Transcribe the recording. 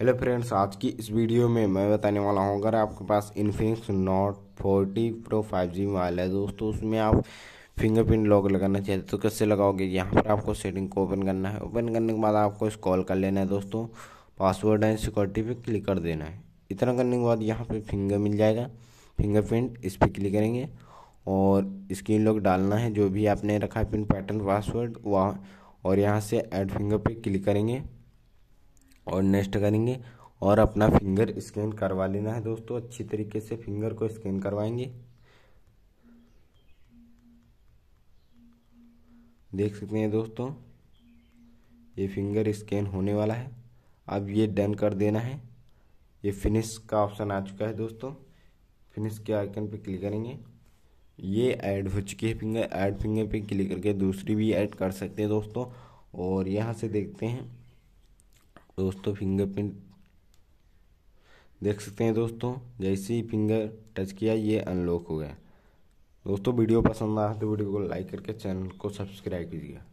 hello friends आज की इस वीडियो में मैं बताने वाला हूँ अगर आपके पास Infinix Note 40 Pro 5G mobile है दोस्तों उसमें आप फिंगरप्रिंट लॉक लगाना चाहते तो कैसे लगाओगे यहाँ पर आपको सेटिंग को ओपन करना है ओपन करने के बाद आपको इस कॉल कर लेना है दोस्तों पासवर्ड एंड सिक्योरिटी पर क्लिक कर देना है इतना करने के बाद यहाँ पर फिंगर मिल जाएगा फिंगरप्रिंट इस पर क्लिक करेंगे और स्क्रीन लॉक डालना है जो भी आपने रखा है पिन पैटर्न पासवर्ड वहाँ और यहाँ से एड फिंगर पर क्लिक करेंगे और नेक्स्ट करेंगे और अपना फिंगर स्कैन करवा लेना है दोस्तों अच्छी तरीके से फिंगर को स्कैन करवाएंगे देख सकते हैं दोस्तों ये फिंगर स्कैन होने वाला है अब ये डन कर देना है ये फिनिश का ऑप्शन आ चुका है दोस्तों फिनिश के आइकन पे क्लिक करेंगे ये ऐड हो चुकी है फिंगर ऐड फिंगर पे क्लिक करके दूसरी भी ऐड कर सकते हैं दोस्तों और यहाँ से देखते हैं दोस्तों फिंगरप्रिंट देख सकते हैं दोस्तों जैसे ही फिंगर टच किया ये अनलॉक हो गया दोस्तों वीडियो पसंद आया तो वीडियो को लाइक करके चैनल को सब्सक्राइब कीजिएगा